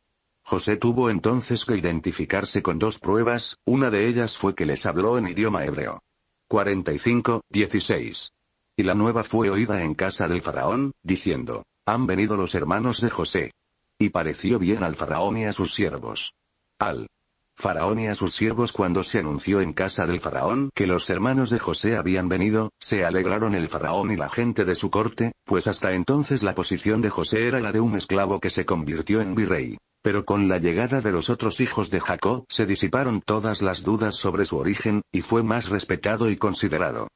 José tuvo entonces que identificarse con dos pruebas, una de ellas fue que les habló en idioma hebreo. 45, 16. Y la nueva fue oída en casa del faraón, diciendo, Han venido los hermanos de José. Y pareció bien al faraón y a sus siervos. Al faraón y a sus siervos cuando se anunció en casa del faraón que los hermanos de José habían venido, se alegraron el faraón y la gente de su corte, pues hasta entonces la posición de José era la de un esclavo que se convirtió en virrey. Pero con la llegada de los otros hijos de Jacob se disiparon todas las dudas sobre su origen, y fue más respetado y considerado.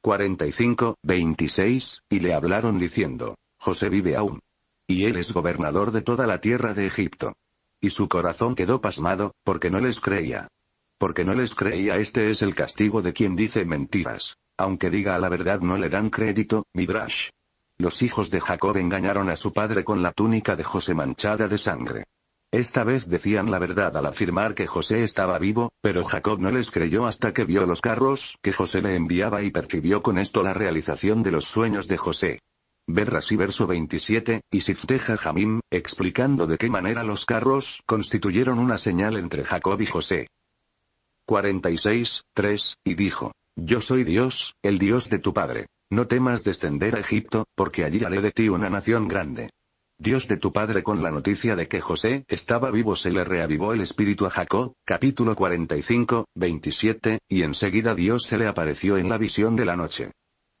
45, 26, y le hablaron diciendo, José vive aún. Y él es gobernador de toda la tierra de Egipto. Y su corazón quedó pasmado, porque no les creía. Porque no les creía este es el castigo de quien dice mentiras. Aunque diga la verdad no le dan crédito, Midrash. Los hijos de Jacob engañaron a su padre con la túnica de José manchada de sangre. Esta vez decían la verdad al afirmar que José estaba vivo, pero Jacob no les creyó hasta que vio los carros que José le enviaba y percibió con esto la realización de los sueños de José. Ver así verso 27, y Sifteja Jamim, explicando de qué manera los carros constituyeron una señal entre Jacob y José. 46, 3, y dijo, Yo soy Dios, el Dios de tu padre. No temas descender a Egipto, porque allí haré de ti una nación grande. Dios de tu padre con la noticia de que José estaba vivo se le reavivó el espíritu a Jacob, capítulo 45, 27, y enseguida Dios se le apareció en la visión de la noche.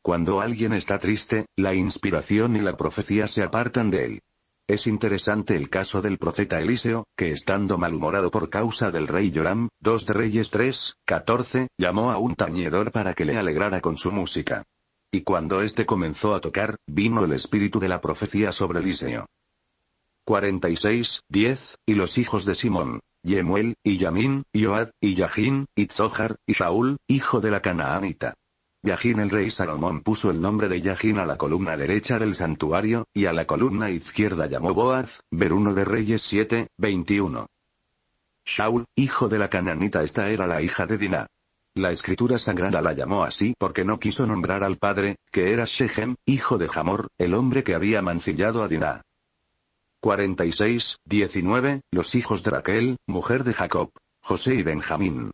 Cuando alguien está triste, la inspiración y la profecía se apartan de él. Es interesante el caso del profeta Eliseo, que estando malhumorado por causa del rey Joram, 2 de Reyes 3, 14, llamó a un tañedor para que le alegrara con su música. Y cuando éste comenzó a tocar, vino el espíritu de la profecía sobre Eliseo. 46, 10, y los hijos de Simón, Yemuel, y Yamín, y y Yajín, y y Saúl, hijo de la canaanita. Yajín el rey Salomón puso el nombre de Yajín a la columna derecha del santuario, y a la columna izquierda llamó Boaz, ver uno de Reyes 7, 21. Shaul, hijo de la Canaanita esta era la hija de Diná. La escritura sagrada la llamó así porque no quiso nombrar al padre, que era Shechem, hijo de Hamor, el hombre que había mancillado a Diná. 46, 19, los hijos de Raquel, mujer de Jacob, José y Benjamín.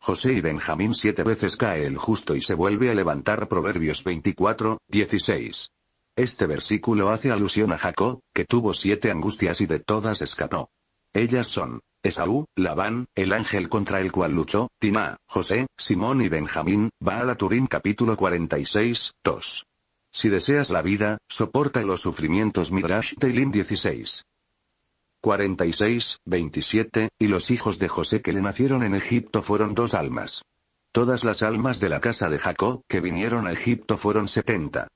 José y Benjamín siete veces cae el justo y se vuelve a levantar Proverbios 24, 16. Este versículo hace alusión a Jacob, que tuvo siete angustias y de todas escapó. Ellas son, Esaú, Labán, el ángel contra el cual luchó, Timá, José, Simón y Benjamín, va a la Turín capítulo 46, 2. Si deseas la vida, soporta los sufrimientos Midrash Teilim 16. 46, 27, y los hijos de José que le nacieron en Egipto fueron dos almas. Todas las almas de la casa de Jacob que vinieron a Egipto fueron setenta.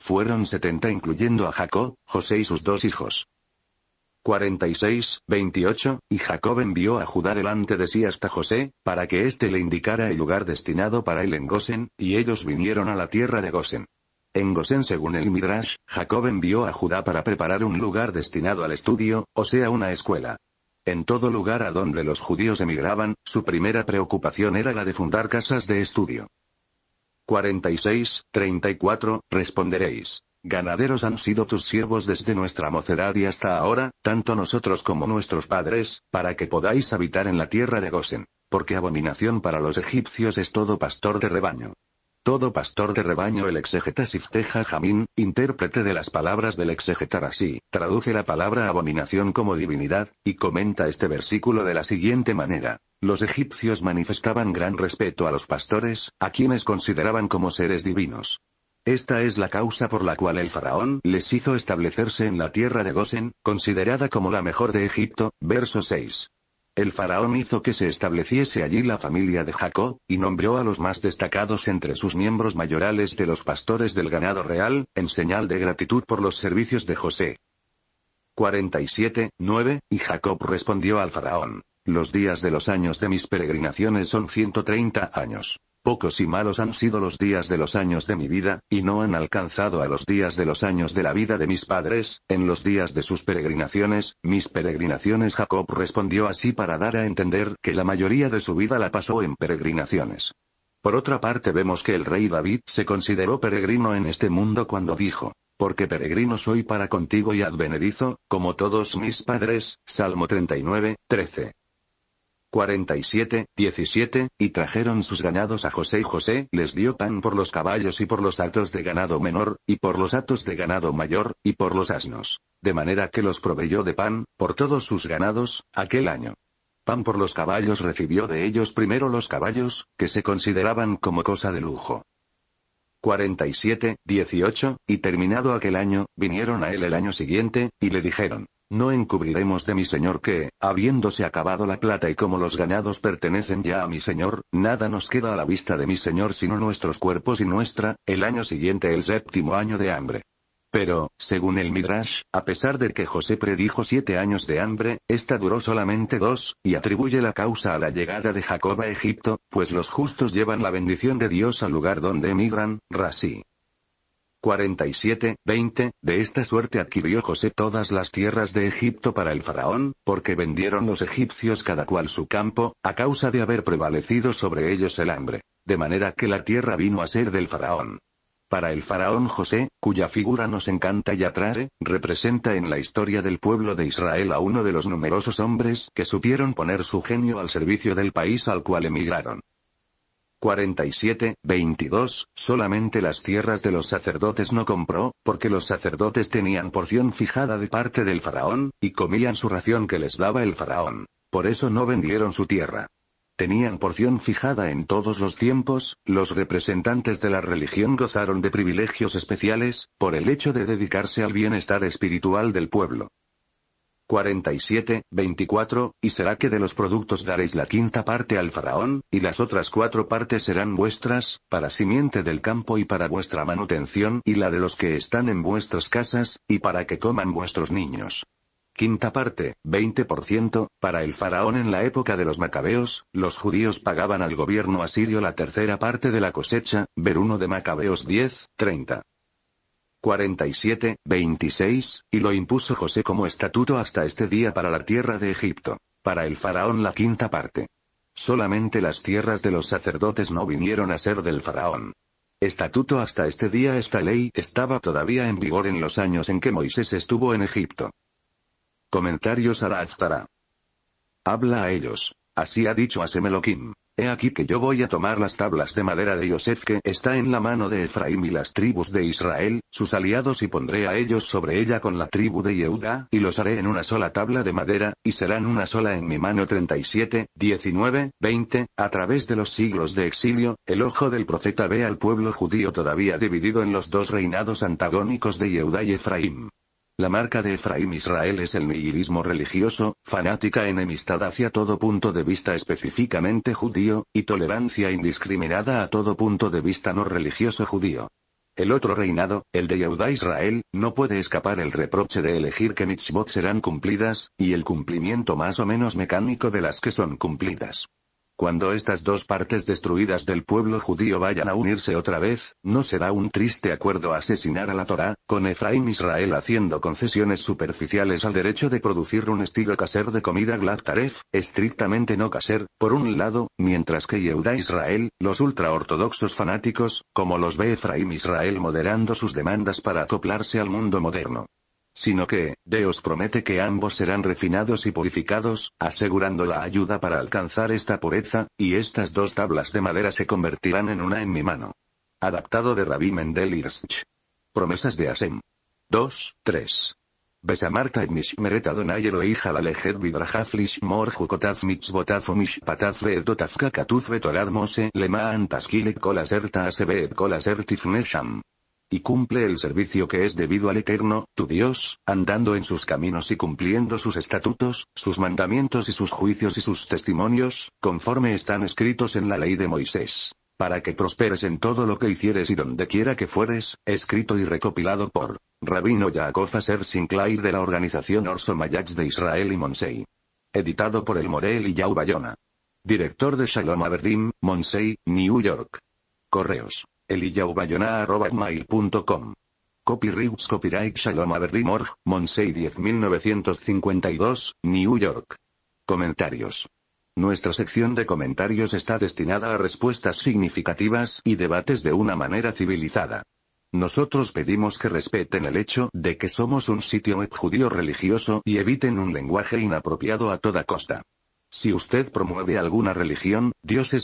Fueron setenta incluyendo a Jacob, José y sus dos hijos. 46, 28, y Jacob envió a Judá delante de sí hasta José, para que éste le indicara el lugar destinado para él en Gosen, y ellos vinieron a la tierra de Gosen. En Gosen según el Midrash, Jacob envió a Judá para preparar un lugar destinado al estudio, o sea una escuela. En todo lugar a donde los judíos emigraban, su primera preocupación era la de fundar casas de estudio. 46, 34, responderéis. Ganaderos han sido tus siervos desde nuestra mocedad y hasta ahora, tanto nosotros como nuestros padres, para que podáis habitar en la tierra de Gosen. Porque abominación para los egipcios es todo pastor de rebaño. Todo pastor de rebaño el exegeta Sifteja Jamín, intérprete de las palabras del exegetar así, traduce la palabra abominación como divinidad, y comenta este versículo de la siguiente manera. Los egipcios manifestaban gran respeto a los pastores, a quienes consideraban como seres divinos. Esta es la causa por la cual el faraón les hizo establecerse en la tierra de Gosen, considerada como la mejor de Egipto, verso 6. El faraón hizo que se estableciese allí la familia de Jacob, y nombró a los más destacados entre sus miembros mayorales de los pastores del ganado real, en señal de gratitud por los servicios de José. 47, 9, y Jacob respondió al faraón, los días de los años de mis peregrinaciones son 130 años. Pocos y malos han sido los días de los años de mi vida, y no han alcanzado a los días de los años de la vida de mis padres, en los días de sus peregrinaciones, mis peregrinaciones Jacob respondió así para dar a entender que la mayoría de su vida la pasó en peregrinaciones. Por otra parte vemos que el rey David se consideró peregrino en este mundo cuando dijo, porque peregrino soy para contigo y advenedizo, como todos mis padres, Salmo 39, 13. 47, 17, y trajeron sus ganados a José y José les dio pan por los caballos y por los atos de ganado menor, y por los atos de ganado mayor, y por los asnos. De manera que los proveyó de pan, por todos sus ganados, aquel año. Pan por los caballos recibió de ellos primero los caballos, que se consideraban como cosa de lujo. 47, 18, y terminado aquel año, vinieron a él el año siguiente, y le dijeron, no encubriremos de mi señor que, habiéndose acabado la plata y como los ganados pertenecen ya a mi señor, nada nos queda a la vista de mi señor sino nuestros cuerpos y nuestra, el año siguiente el séptimo año de hambre. Pero, según el Midrash, a pesar de que José predijo siete años de hambre, esta duró solamente dos, y atribuye la causa a la llegada de Jacob a Egipto, pues los justos llevan la bendición de Dios al lugar donde emigran, Rasi. 47, 20, de esta suerte adquirió José todas las tierras de Egipto para el faraón, porque vendieron los egipcios cada cual su campo, a causa de haber prevalecido sobre ellos el hambre, de manera que la tierra vino a ser del faraón. Para el faraón José, cuya figura nos encanta y atrae, representa en la historia del pueblo de Israel a uno de los numerosos hombres que supieron poner su genio al servicio del país al cual emigraron. 47, 22, solamente las tierras de los sacerdotes no compró, porque los sacerdotes tenían porción fijada de parte del faraón, y comían su ración que les daba el faraón. Por eso no vendieron su tierra. Tenían porción fijada en todos los tiempos, los representantes de la religión gozaron de privilegios especiales, por el hecho de dedicarse al bienestar espiritual del pueblo. 47, 24, y será que de los productos daréis la quinta parte al faraón, y las otras cuatro partes serán vuestras, para simiente del campo y para vuestra manutención y la de los que están en vuestras casas, y para que coman vuestros niños. Quinta parte, 20%, para el faraón en la época de los macabeos, los judíos pagaban al gobierno asirio la tercera parte de la cosecha, ver uno de macabeos 10, 30. 47, 26, y lo impuso José como estatuto hasta este día para la tierra de Egipto. Para el faraón la quinta parte. Solamente las tierras de los sacerdotes no vinieron a ser del faraón. Estatuto hasta este día esta ley estaba todavía en vigor en los años en que Moisés estuvo en Egipto. Comentarios a la Habla a ellos. Así ha dicho Asemeloquim. He aquí que yo voy a tomar las tablas de madera de Yosef que está en la mano de Efraín y las tribus de Israel, sus aliados y pondré a ellos sobre ella con la tribu de Yehuda, y los haré en una sola tabla de madera, y serán una sola en mi mano 37, 19, 20, a través de los siglos de exilio, el ojo del profeta ve al pueblo judío todavía dividido en los dos reinados antagónicos de Yehuda y Efraín. La marca de Efraín Israel es el nihilismo religioso, fanática enemistad hacia todo punto de vista específicamente judío, y tolerancia indiscriminada a todo punto de vista no religioso judío. El otro reinado, el de Yehuda Israel, no puede escapar el reproche de elegir que mitzvot serán cumplidas, y el cumplimiento más o menos mecánico de las que son cumplidas. Cuando estas dos partes destruidas del pueblo judío vayan a unirse otra vez, no será un triste acuerdo asesinar a la Torá, con Efraín Israel haciendo concesiones superficiales al derecho de producir un estilo caser de comida taref, estrictamente no caser, por un lado, mientras que Yehuda Israel, los ultraortodoxos fanáticos, como los ve Efraín Israel moderando sus demandas para acoplarse al mundo moderno sino que, Dios promete que ambos serán refinados y purificados, asegurando la ayuda para alcanzar esta pureza, y estas dos tablas de madera se convertirán en una en mi mano. Adaptado de Rabbi Mendel Hirsch. Promesas de Asem. 2, 3. Besamarta et mishmeret lo hija la lejet vidrajaf lishmor jukotaf mitzvotaf umishpataf veedotaf kakatuf mose lemaan taskilek kolaserta y cumple el servicio que es debido al Eterno, tu Dios, andando en sus caminos y cumpliendo sus estatutos, sus mandamientos y sus juicios y sus testimonios, conforme están escritos en la ley de Moisés. Para que prosperes en todo lo que hicieres y donde quiera que fueres, escrito y recopilado por Rabino Yaakov Aser Sinclair de la organización Orso Mayach de Israel y Monsei. Editado por el Morel y Yau Bayona. Director de Shalom berdim Monsei, New York. Correos eliyaubayona.com. Copyrights Copyright Shalom Morg, Monsei 10952, New York. Comentarios. Nuestra sección de comentarios está destinada a respuestas significativas y debates de una manera civilizada. Nosotros pedimos que respeten el hecho de que somos un sitio web judío religioso y eviten un lenguaje inapropiado a toda costa. Si usted promueve alguna religión, Dios es